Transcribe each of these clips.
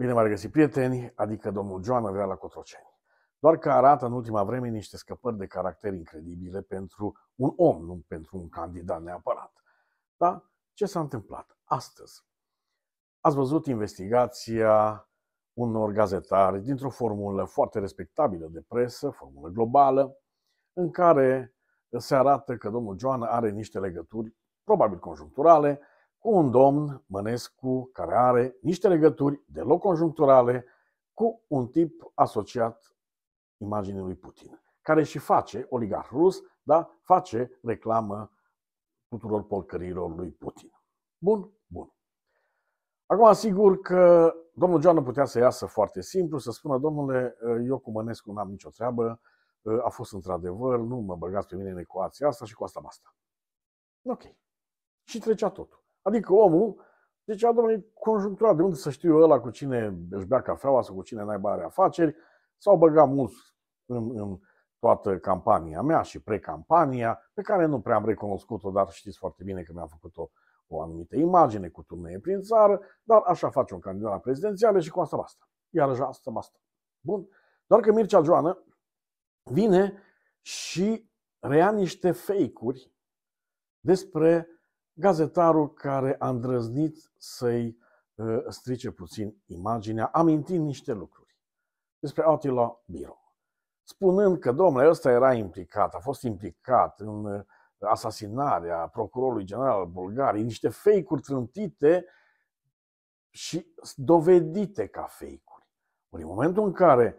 Bine v-am regăsit, prieteni, adică domnul Joan avea la Cotroceni. Doar că arată în ultima vreme niște scăpări de caracter incredibile pentru un om, nu pentru un candidat neapărat. Da? Ce s-a întâmplat astăzi? Ați văzut investigația unor gazetari dintr-o formulă foarte respectabilă de presă, formulă globală, în care se arată că domnul Joan are niște legături, probabil conjuncturale, cu un domn Mănescu care are niște legături deloc conjuncturale cu un tip asociat imaginii lui Putin, care și face oligar rus, da, face reclamă tuturor polcărilor lui Putin. Bun, bun. Acum, sigur că domnul Joana putea să iasă foarte simplu, să spună, domnule, eu cu Mănescu n-am nicio treabă, a fost într-adevăr, nu mă băgați pe mine în ecuația asta și cu asta basta. Ok. Și trecea totul. Adică omul zicea, domnule, conjunctura, de unde să știu eu ăla cu cine își bea cafeaua sau cu cine n-ai are afaceri, s-au băgat în, în toată campania mea și pre-campania pe care nu prea am recunoscut-o, dar știți foarte bine că mi-am făcut-o o anumită imagine cu turnee prin țară, dar așa face un candidat la prezidențiale și cu asta basta. iar așa asta basta. Bun. Doar că Mircea Joană vine și rea niște fake-uri despre gazetarul care a îndrăznit să-i uh, strice puțin imaginea, amintind niște lucruri despre Attila Biro. Spunând că, domnul ăsta era implicat, a fost implicat în uh, asasinarea procurorului general al Bulgariei, niște fake-uri trântite și dovedite ca fake-uri. în momentul în care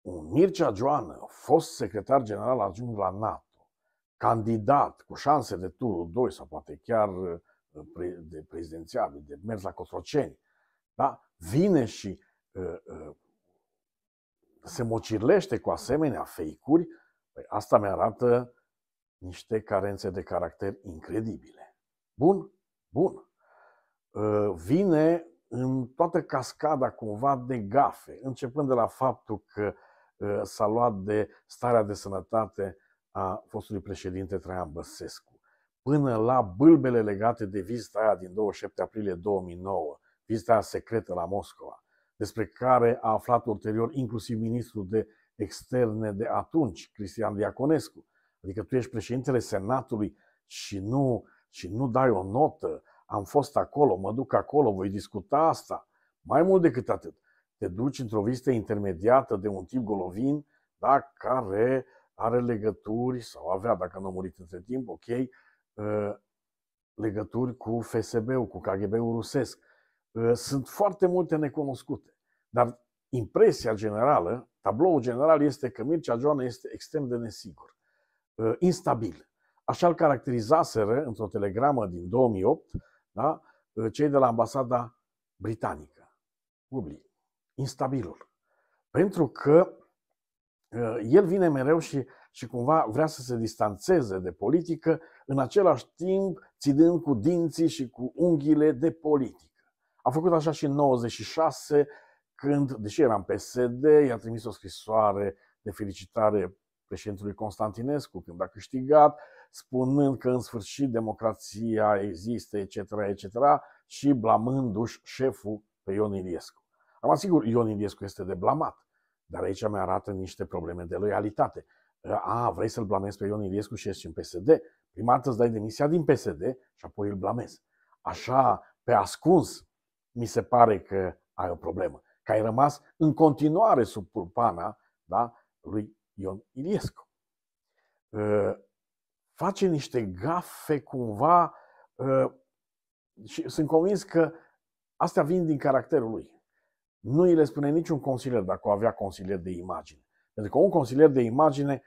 un Mircea Joană, fost secretar general ajung la NATO, candidat cu șanse de turul 2 sau poate chiar uh, de prezidențiabil, de mers la Cotroceni, da? vine și uh, uh, se mocirlește cu asemenea fake-uri, păi asta mi arată niște carențe de caracter incredibile. Bun? Bun. Uh, vine în toată cascada cumva de gafe, începând de la faptul că uh, s-a luat de starea de sănătate a fostului președinte Traian Băsescu, până la bâlbele legate de vizita aia din 27 aprilie 2009, vizita secretă la Moscova, despre care a aflat ulterior inclusiv ministrul de externe de atunci, Cristian Diaconescu. Adică tu ești președintele Senatului și nu, și nu dai o notă, am fost acolo, mă duc acolo, voi discuta asta. Mai mult decât atât, te duci într-o vizită intermediată de un tip golovin, da, care are legături, sau avea, dacă nu a murit între timp, ok, uh, legături cu FSB-ul, cu KGB-ul rusesc. Uh, sunt foarte multe necunoscute, dar impresia generală, tabloul general este că Mircea Joana este extrem de nesigur, uh, instabil. Așa îl caracterizaseră într-o telegramă din 2008 da, cei de la ambasada britanică. Public. Instabilul. Pentru că Uh, el vine mereu și, și cumva vrea să se distanțeze de politică, în același timp ținând cu dinții și cu unghiile de politică. A făcut așa și în 96, când, deși era în PSD, i-a trimis o scrisoare de felicitare președintelui Constantinescu când a câștigat, spunând că în sfârșit democrația există, etc., etc., și blamându-și șeful pe Ion Iliescu. Am sigur, Ion Iliescu este de blamat dar aici mi arată niște probleme de loialitate. A, vrei să-l blamezi pe Ion Iliescu și ești în PSD? Prima dată îți dai demisia din PSD și apoi îl blamezi. Așa, pe ascuns, mi se pare că ai o problemă. Că ai rămas în continuare sub pulpana da, lui Ion Iliescu. Ă, face niște gafe cumva ă, și sunt convins că astea vin din caracterul lui nu îi le spune niciun consilier dacă o avea consilier de imagine. Pentru că un consilier de imagine,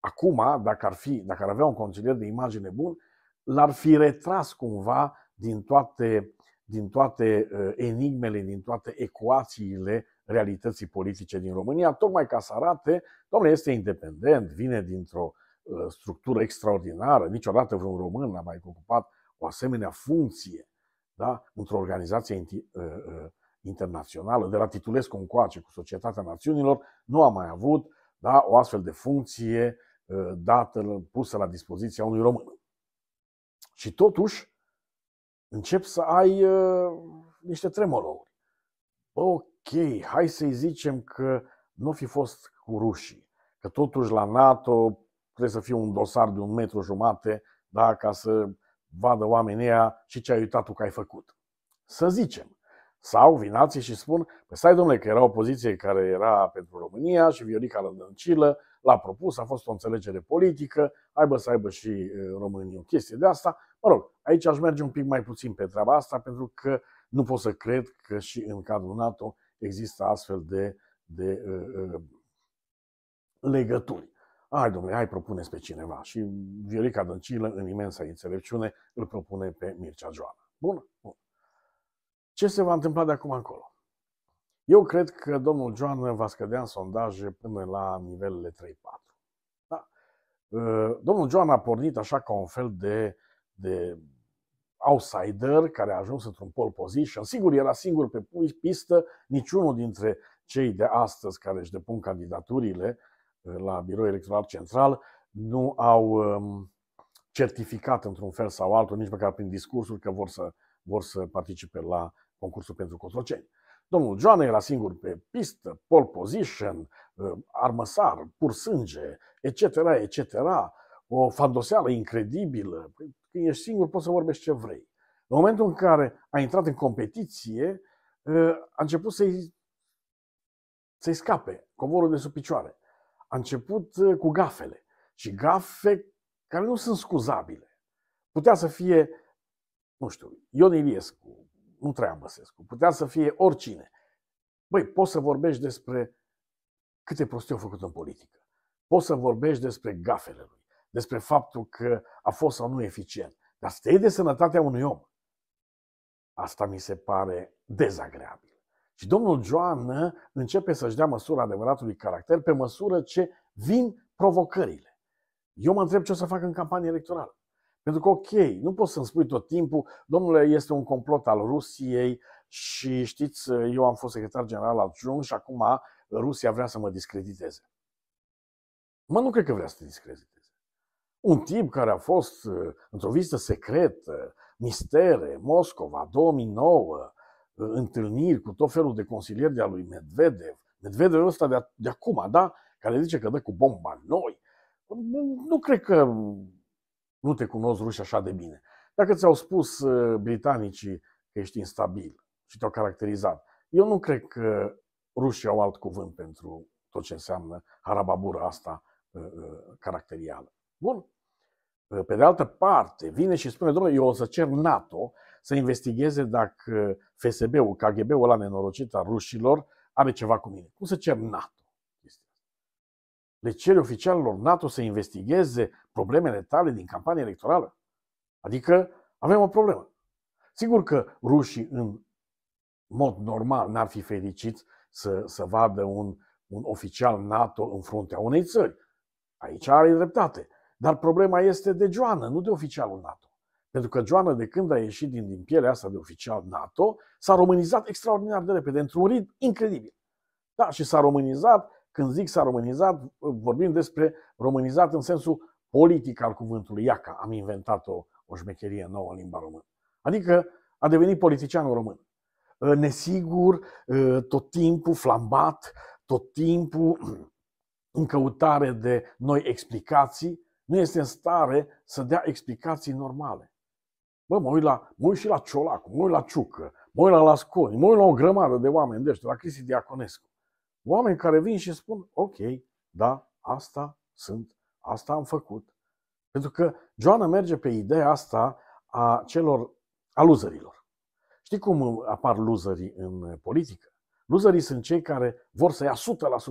acum, dacă ar, fi, dacă ar avea un consilier de imagine bun, l-ar fi retras cumva din toate, din toate uh, enigmele, din toate ecuațiile realității politice din România, tocmai ca să arate, domnule, este independent, vine dintr-o uh, structură extraordinară, niciodată vreun român n-a mai ocupat o asemenea funcție da? într-o organizație uh, internațională, de la Titulescu încoace cu Societatea Națiunilor, nu a mai avut da, o astfel de funcție uh, dată, pusă la dispoziția unui român. Și totuși, încep să ai uh, niște tremolouri. Ok, hai să-i zicem că nu fi fost cu rușii, că totuși la NATO trebuie să fie un dosar de un metru jumate, da, ca să vadă oamenii aia și ce ai uitat tu că ai făcut. Să zicem. Sau vin alții și spun, pe păi stai domnule că era o poziție care era pentru România și Viorica Lăndăncilă l-a propus, a fost o înțelegere politică, aibă să aibă și România o chestie de asta. Mă rog, aici aș merge un pic mai puțin pe treaba asta pentru că nu pot să cred că și în cadrul NATO există astfel de, de uh, uh, legături. Hai, domnule, hai propuneți pe cineva. Și Viorica Dăncilă, în imensa înțelepciune, îl propune pe Mircea Joana. Bun? Bun. Ce se va întâmpla de acum încolo? Eu cred că domnul Joan va scădea în sondaje până la nivelele 3-4. Da? Ă, domnul Joan a pornit așa ca un fel de, de outsider care a ajuns într-un pole position. Sigur, era singur pe pistă, niciunul dintre cei de astăzi care își depun candidaturile ă, la Biroul Electoral Central nu au um, certificat într-un fel sau altul, nici măcar prin discursuri, că vor să, vor să participe la concursul pentru Cotroceni. Domnul Joana era singur pe pistă, pole position, ă, armăsar, pur sânge, etc., etc., o fandoseală incredibilă. Păi, când ești singur poți să vorbești ce vrei. În momentul în care a intrat în competiție, ă, a început să-i, să-i scape covorul de sub picioare. A început ă, cu gafele. Și gafe care nu sunt scuzabile. Putea să fie, nu știu, Ion Iliescu, nu Traian Băsescu, putea să fie oricine. Băi, poți să vorbești despre câte prostii au făcut în politică. Poți să vorbești despre gafele lui, despre faptul că a fost sau nu eficient. Dar să de sănătatea unui om. Asta mi se pare dezagreabil. Și domnul Joan începe să-și dea măsura adevăratului caracter pe măsură ce vin provocările. Eu mă întreb ce o să fac în campanie electorală. Pentru că, ok, nu poți să-mi spui tot timpul, domnule, este un complot al Rusiei și știți, eu am fost secretar general Jung și acum Rusia vrea să mă discrediteze. Mă, nu cred că vrea să te discrediteze. Un tip care a fost într-o vizită secretă, mistere, Moscova, 2009, întâlniri cu tot felul de consilieri de-a lui Medvedev, Medvedev ăsta de, de acum, da? Care zice că dă cu bomba noi. Nu cred că nu te cunosc ruși așa de bine. Dacă ți-au spus uh, britanicii că ești instabil și te-au caracterizat, eu nu cred că rușii au alt cuvânt pentru tot ce înseamnă harababura asta uh, uh, caracterială. Bun. Pe de altă parte, vine și spune, domnule, eu o să cer NATO să investigheze dacă FSB-ul, KGB-ul ăla nenorocit al rușilor are ceva cu mine. Cum să cer NATO? le cere oficialilor NATO să investigheze problemele tale din campanie electorală? Adică avem o problemă. Sigur că rușii în mod normal n-ar fi fericiți să, să vadă un, un oficial NATO în fruntea unei țări. Aici are dreptate. Dar problema este de Joana, nu de oficialul NATO. Pentru că Joana, de când a ieșit din, din pielea asta de oficial NATO, s-a românizat extraordinar de repede, într-un ritm incredibil. Da, și s-a românizat când zic s-a românizat, vorbim despre românizat în sensul politic al cuvântului. Iaca, am inventat o, o șmecherie nouă în limba română. Adică a devenit politicianul român. Ă, nesigur, ă, tot timpul flambat, tot timpul în căutare de noi explicații, nu este în stare să dea explicații normale. Bă, mă uit, la, mă uit și la Ciolacu, mă uit la Ciucă, mă uit la Lasconi, mă uit la o grămadă de oameni de ăștia, la Cristi Diaconescu. Oameni care vin și spun, ok, da, asta sunt, asta am făcut. Pentru că Joana merge pe ideea asta a celor, a loserilor. Știi cum apar luzării în politică? Luzării sunt cei care vor să ia 100%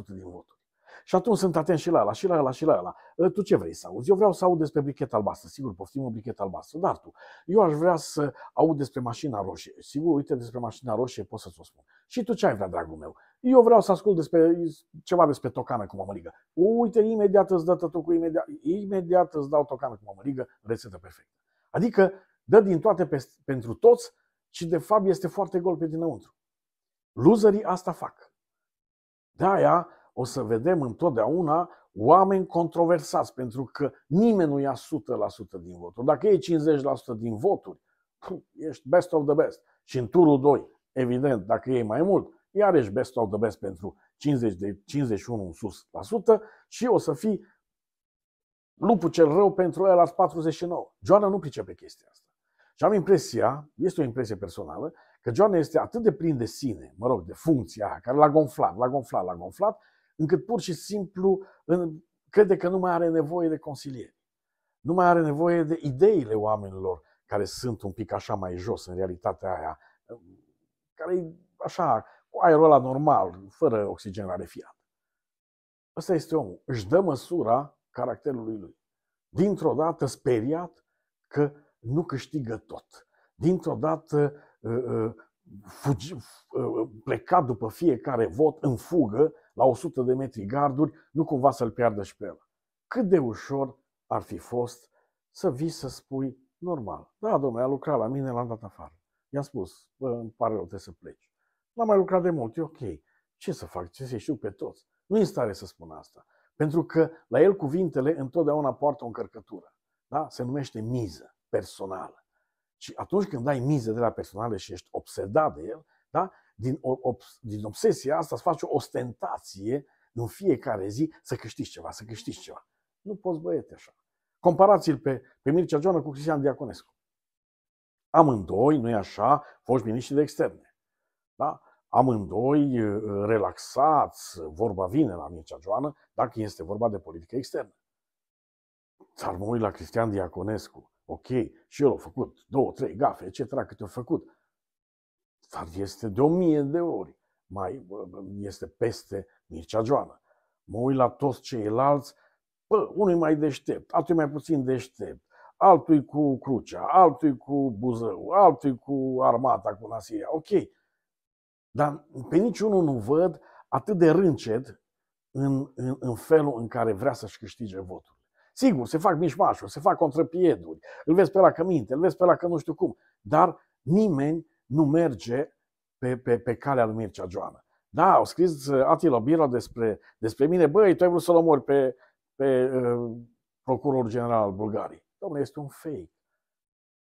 din voturi. Și atunci sunt atenți și la ăla, și la ăla, și la ăla. Ă, tu ce vrei să auzi? Eu vreau să aud despre bricheta albastră. Sigur, poftim o bricheta albastră, dar tu. Eu aș vrea să aud despre mașina roșie. Sigur, uite, despre mașina roșie pot să-ți o spun. Și tu ce ai vrea, dragul meu? eu vreau să ascult despre, ceva despre tocană cu mămăligă. Uite, imediat îți dă tătucul, imediat, imediat îți dau tocană cu mămăligă, rețetă perfectă. Adică dă din toate pe, pentru toți și de fapt este foarte gol pe dinăuntru. Luzării asta fac. De-aia o să vedem întotdeauna oameni controversați, pentru că nimeni nu ia 100% din voturi. Dacă e 50% din voturi, ești best of the best. Și în turul 2, evident, dacă e mai mult, iarăși best of the best pentru 50 de 51 în sus la sută și o să fii lupul cel rău pentru el la 49. Joana nu pricepe chestia asta. Și am impresia, este o impresie personală, că Joana este atât de plin de sine, mă rog, de funcția aia, care l-a gonflat, l-a gonflat, l-a gonflat, încât pur și simplu crede că nu mai are nevoie de consilieri. Nu mai are nevoie de ideile oamenilor care sunt un pic așa mai jos în realitatea aia, care e așa cu aerul ăla normal, fără oxigenare fiat. Ăsta este omul. Își dă măsura caracterului lui. Dintr-o dată speriat că nu câștigă tot. Dintr-o dată uh, uh, fugi, uh, plecat după fiecare vot în fugă la 100 de metri garduri, nu cumva să-l piardă și pe el. Cât de ușor ar fi fost să vii să spui normal. Da, domnule, a lucrat la mine, l-am dat afară. I-am spus, bă, îmi pare rău, trebuie să pleci. N-am mai lucrat de mult, e ok. Ce să fac? Ce să știu pe toți? Nu e în stare să spun asta. Pentru că la el cuvintele întotdeauna poartă o încărcătură. Da? Se numește miză personală. Și atunci când ai miză de la personală și ești obsedat de el, da? din, obs- din obsesia asta îți faci o ostentație în fiecare zi să câștigi ceva, să câștigi ceva. Nu poți băiete așa. Comparați-l pe, pe Mircea Joană cu Cristian Diaconescu. Amândoi, nu-i așa, foști miniștri de externe. Da? Amândoi relaxați, vorba vine la Mircea Joană, dacă este vorba de politică externă. Ți-ar mă uit la Cristian Diaconescu. Ok, și el a făcut două, trei gafe, etc., câte a făcut. Dar este de o mie de ori. Mai este peste Mircea Joană. Mă uit la toți ceilalți, bă, unul mai deștept, altul mai puțin deștept, altul cu crucea, altul cu buzău, altul cu armata, cu nasiria. Ok, dar pe niciunul nu văd atât de rânced în, în, în felul în care vrea să-și câștige votul. Sigur, se fac mișmașuri, se fac contrapieduri, îl vezi pe la că minte, îl vezi pe la că nu știu cum, dar nimeni nu merge pe, pe, pe calea lui Mircea Joana. Da, au scris uh, Atila Bira despre, despre mine, băi, tu ai vrut să-l omori pe, pe uh, procurorul general al Bulgariei. Domnule, este un fake.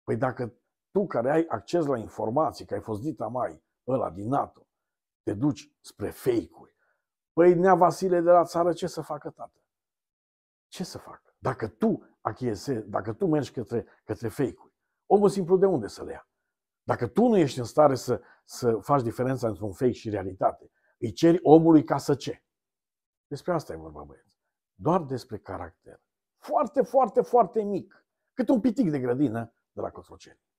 Păi dacă tu care ai acces la informații, că ai fost dita mai, ăla din NATO, te duci spre fake-uri. Păi nea Vasile de la țară ce să facă tată? Ce să facă? Dacă tu achiese, dacă tu mergi către, către fake-uri, omul simplu de unde să le ia? Dacă tu nu ești în stare să, să faci diferența între un fake și realitate, îi ceri omului ca să ce? Despre asta e vorba, băieți. Doar despre caracter. Foarte, foarte, foarte mic. Cât un pitic de grădină de la Cotroceni.